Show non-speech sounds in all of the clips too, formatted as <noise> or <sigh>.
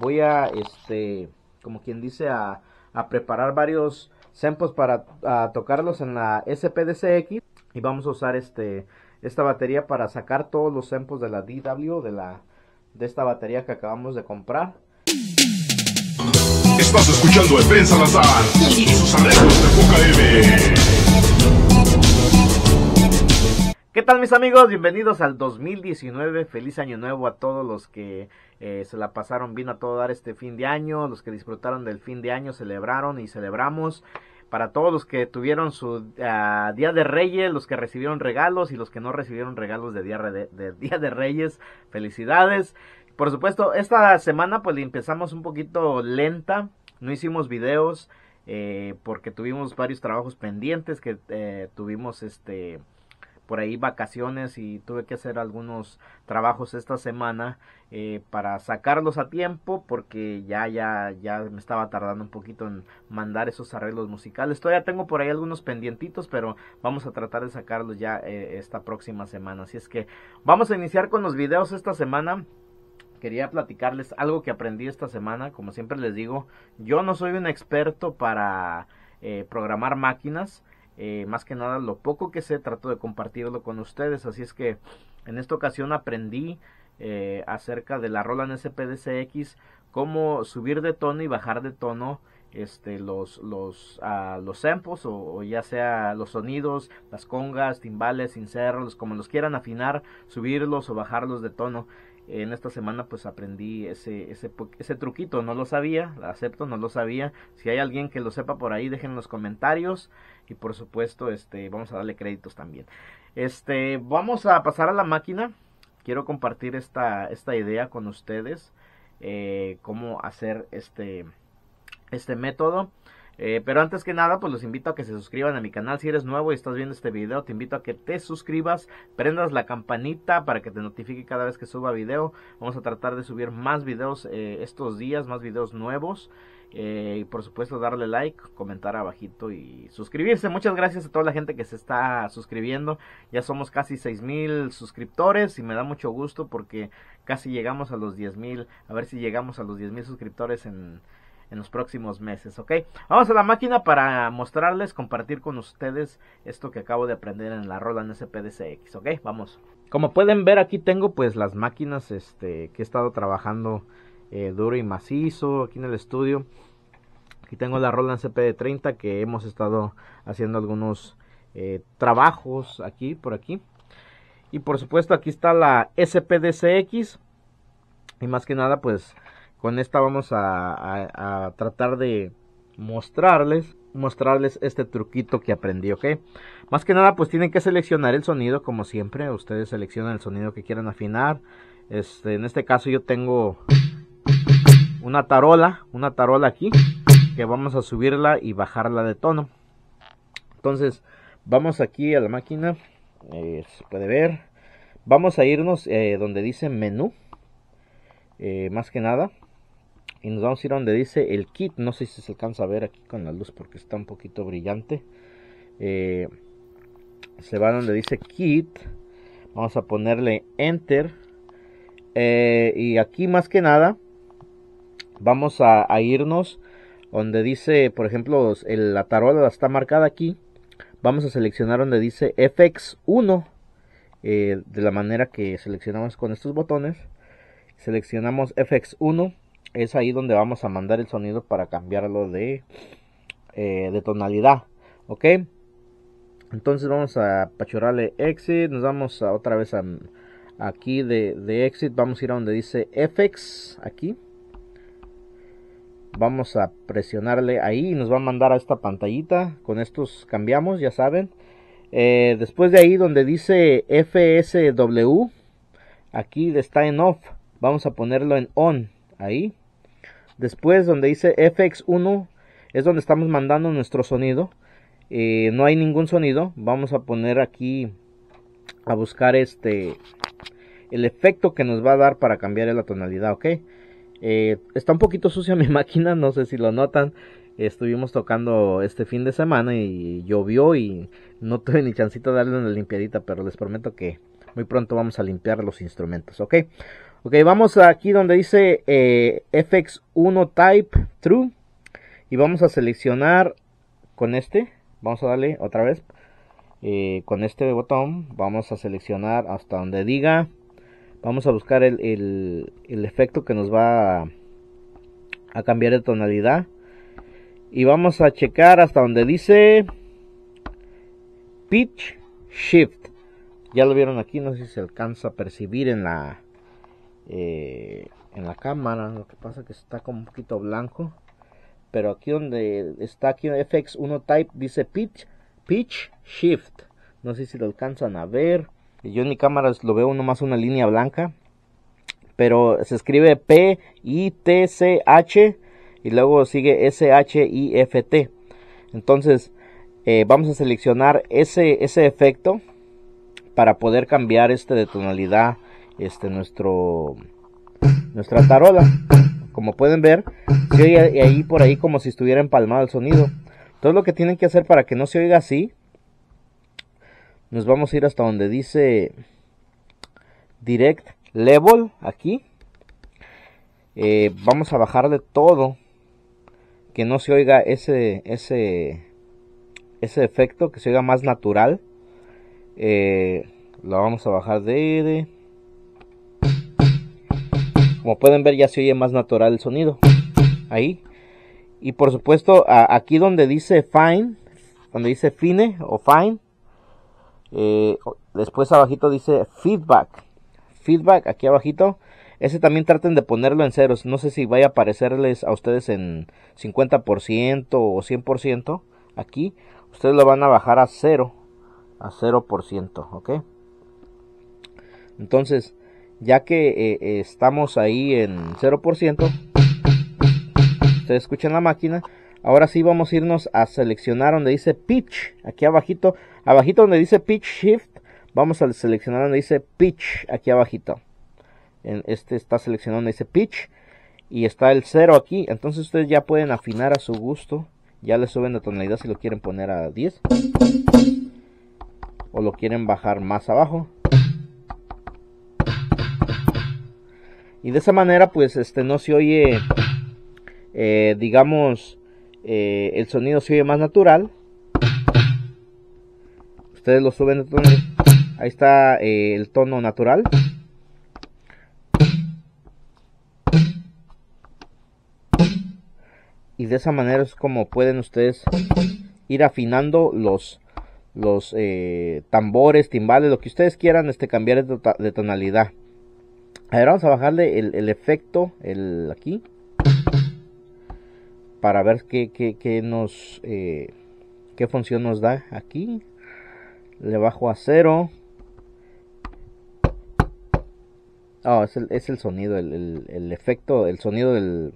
voy a, este, como quien dice, a, preparar varios samples para tocarlos en la SPDCX y vamos a usar este esta batería para sacar todos los samples de la DW de la de esta batería que acabamos de comprar. Estás escuchando el Prensa y sus de ¿Qué tal mis amigos? Bienvenidos al 2019. Feliz año nuevo a todos los que eh, se la pasaron bien a todo dar este fin de año, los que disfrutaron del fin de año, celebraron y celebramos. Para todos los que tuvieron su ah, Día de Reyes, los que recibieron regalos y los que no recibieron regalos de Día de, <laughs> día de Reyes, felicidades. Por supuesto, esta semana pues empezamos un poquito lenta, no hicimos videos eh, porque tuvimos varios trabajos pendientes que eh, tuvimos este por ahí vacaciones y tuve que hacer algunos trabajos esta semana eh, para sacarlos a tiempo porque ya ya ya me estaba tardando un poquito en mandar esos arreglos musicales todavía tengo por ahí algunos pendientitos pero vamos a tratar de sacarlos ya eh, esta próxima semana así es que vamos a iniciar con los videos esta semana quería platicarles algo que aprendí esta semana como siempre les digo yo no soy un experto para eh, programar máquinas eh, más que nada lo poco que sé trato de compartirlo con ustedes así es que en esta ocasión aprendí eh, acerca de la Roland SPDCX cómo subir de tono y bajar de tono este, los, los, ah, los samples o, o, ya sea los sonidos, las congas, timbales, sinceros, como los quieran afinar, subirlos o bajarlos de tono en esta semana pues aprendí ese, truquito, no lo sabía, lo acepto, no lo sabía. Si hay alguien que lo sepa por ahí, dejen los comentarios y por supuesto este, vamos a darle créditos también. Este, vamos a pasar a la máquina. Quiero compartir esta, esta idea con ustedes, eh, cómo hacer este, este método. Eh, pero antes que nada, pues los invito a que se suscriban a mi canal. Si eres nuevo y estás viendo este video, te invito a que te suscribas, prendas la campanita para que te notifique cada vez que suba video. Vamos a tratar de subir más videos eh, estos días, más videos nuevos. Eh, y por supuesto darle like, comentar abajito y suscribirse. Muchas gracias a toda la gente que se está suscribiendo. Ya somos casi 6000 suscriptores y me da mucho gusto porque casi llegamos a los 10000. A ver si llegamos a los 10000 suscriptores en en los próximos meses, ¿ok? Vamos a la máquina para mostrarles, compartir con ustedes esto que acabo de aprender en la Roland SPDCX, ¿ok? Vamos. Como pueden ver aquí tengo pues las máquinas este, que he estado trabajando eh, duro y macizo aquí en el estudio. Aquí tengo la Roland CPD30 que hemos estado haciendo algunos eh, trabajos aquí, por aquí. Y por supuesto aquí está la SPDCX. Y más que nada pues con esta vamos a, tratar de mostrarles mostrarles este truquito que aprendí, ¿ok? Más que nada, pues tienen que seleccionar el sonido, como siempre. Ustedes seleccionan el sonido que quieran afinar. Este, en este caso yo tengo una tarola, una tarola aquí, que vamos a subirla y bajarla de tono. Entonces, vamos aquí a la máquina, eh, se puede ver. Vamos a irnos eh, donde dice menú, eh, más que nada. Y nos vamos a ir donde dice el kit. No sé si se alcanza a ver aquí con la luz porque está un poquito brillante. Eh, se va donde dice kit. Vamos a ponerle enter. Eh, y aquí más que nada vamos a, irnos donde dice, por ejemplo, el, la tarola está marcada aquí. Vamos a seleccionar donde dice FX1. Eh, de la manera que seleccionamos con estos botones. Seleccionamos FX1 es ahí donde vamos a mandar el sonido para cambiarlo de, eh, de tonalidad. Ok, entonces vamos a pachorarle exit. Nos vamos a, otra vez a, aquí de, de exit. Vamos a ir a donde dice FX. Aquí vamos a presionarle ahí y nos va a mandar a esta pantallita. Con estos cambiamos, ya saben. Eh, después de ahí donde dice FSW, aquí está en off. Vamos a ponerlo en on, ahí. Después donde dice FX1 es donde estamos mandando nuestro sonido. Eh, no hay ningún sonido. Vamos a poner aquí a buscar este el efecto que nos va a dar para cambiar la tonalidad, ¿ok? Eh, está un poquito sucia mi <laughs> máquina, no sé si lo notan. Estuvimos tocando este fin de semana y llovió y no tuve ni chancito de darle una limpiadita, pero les prometo que muy pronto vamos a limpiar los instrumentos, ¿ok? Ok, vamos aquí donde dice eh, FX1 Type True. Y vamos a seleccionar con este. Vamos a darle otra vez. Eh, con este botón vamos a seleccionar hasta donde diga. Vamos a buscar el, efecto que nos va a cambiar de tonalidad. Y vamos a checar hasta donde dice Pitch Shift. Ya lo vieron aquí, no sé si se alcanza a percibir en la eh, en la cámara. Lo que pasa que está como un poquito blanco. Pero aquí donde está aquí FX1 Type dice pitch, pitch shift. No sé si lo alcanzan a ver. Yo en mi cámara lo veo nomás una línea blanca. Pero se escribe P I T C H y luego sigue S H I F T. Entonces eh, vamos a seleccionar ese, ese efecto para poder cambiar este de tonalidad este nuestro nuestra tarola como pueden ver se oye ahí por ahí como si estuviera empalmado el sonido todo lo que tienen que hacer para que no se oiga así nos vamos a ir hasta donde dice direct level aquí eh, vamos a bajar de todo que no se oiga ese ese ese efecto que se oiga más natural eh, lo vamos a bajar de como pueden ver ya se oye más natural el sonido. Ahí. Y por supuesto aquí donde dice fine, donde dice fine o fine, eh, después abajito dice feedback. Feedback aquí abajito. Ese también traten de ponerlo en ceros. No sé si vaya a aparecerles a ustedes en 50% o 100%. Aquí ustedes lo van a bajar a cero. A 0%. ¿Ok? Entonces, ya que eh, estamos ahí en 0%. Ustedes escuchan la máquina. Ahora sí vamos a irnos a seleccionar donde dice pitch. Aquí abajito, abajito donde dice pitch shift. Vamos a seleccionar donde dice pitch. Aquí abajito. En este está seleccionado donde dice pitch. Y está el 0 aquí. Entonces ustedes ya pueden afinar a su gusto. Ya le suben la tonalidad si lo quieren poner a 10. O lo quieren bajar más abajo. y de esa manera pues este no se oye eh, digamos eh, el sonido se oye más natural ustedes lo suben el ahí está eh, el tono natural y de esa manera es como pueden ustedes ir afinando los los tambores timbales lo que ustedes quieran este cambiar de tota, tonalidad a ver, vamos a bajarle el, efecto el, aquí. Para ver qué, nos, eh, función nos da aquí. Le bajo a cero. Ah, es, el, sonido, el, efecto, el sonido del,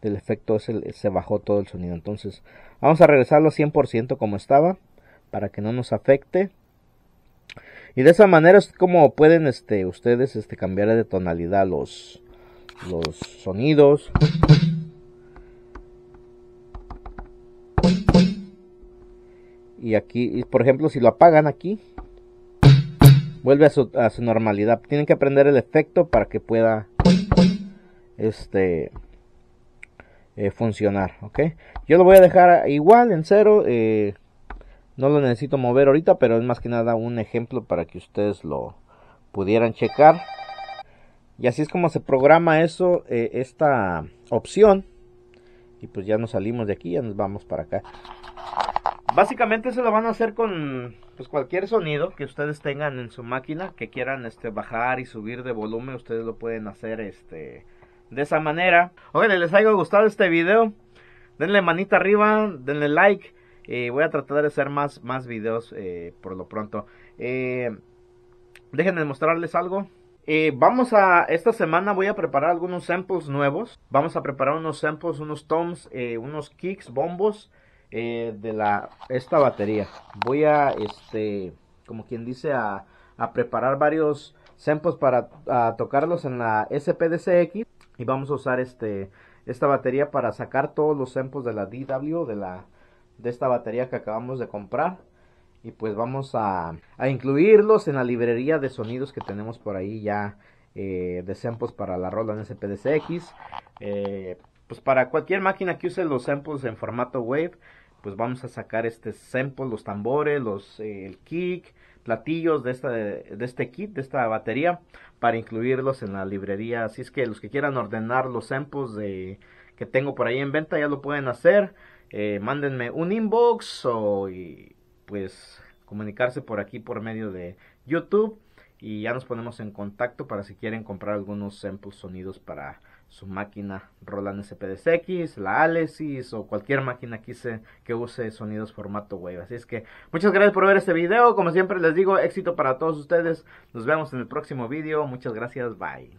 efecto es se bajó todo el sonido. Entonces, vamos a regresarlo 100% como estaba para que no nos afecte. Y de esa manera es como pueden este, ustedes este, cambiar de tonalidad los, los sonidos. Y aquí, por ejemplo, si lo apagan aquí, vuelve a su, normalidad. Tienen que aprender el efecto para que pueda este eh, funcionar. ¿ok? Yo lo voy a dejar igual en cero. Eh, no lo necesito mover ahorita, pero es más que nada un ejemplo para que ustedes lo pudieran checar. Y así es como se programa eso, eh, esta opción. Y pues ya nos salimos de aquí, ya nos vamos para acá. Básicamente se lo van a hacer con pues, cualquier sonido que ustedes tengan en su máquina, que quieran este bajar y subir de volumen, ustedes lo pueden hacer este de esa manera. Oigan, les haya gustado este video. Denle manita arriba, denle like eh, voy a tratar de hacer más, más videos eh, por lo pronto. Eh, Dejen de mostrarles algo. vamos a, esta semana voy a preparar algunos samples nuevos. Vamos a preparar unos samples, unos toms, unos kicks, bombos de la, esta batería. Voy a, este, como quien dice, a, preparar varios samples para tocarlos en la SPDCX. Y vamos a usar este, esta batería para sacar todos los samples de la DW, de la de esta batería que acabamos de comprar. Y pues vamos a, incluirlos en la librería de sonidos que tenemos por ahí ya eh, de samples para la Roland SPDCX. Eh, pues para cualquier máquina que use los samples en formato wave, pues vamos a sacar este sample, los tambores, los, eh, el kick, platillos de, de este kit, de esta batería, para incluirlos en la librería. Así es que los que quieran ordenar los samples de, que tengo por ahí en venta ya lo pueden hacer. Eh, mándenme un inbox o y, pues comunicarse por aquí por medio de YouTube y ya nos ponemos en contacto para si quieren comprar algunos samples sonidos para su máquina Roland SPDSX, la Alesis o cualquier máquina que, que use sonidos formato wave. Así es que muchas gracias por ver este video. Como siempre les digo, éxito para todos ustedes. Nos vemos en el próximo video. Muchas gracias. Bye.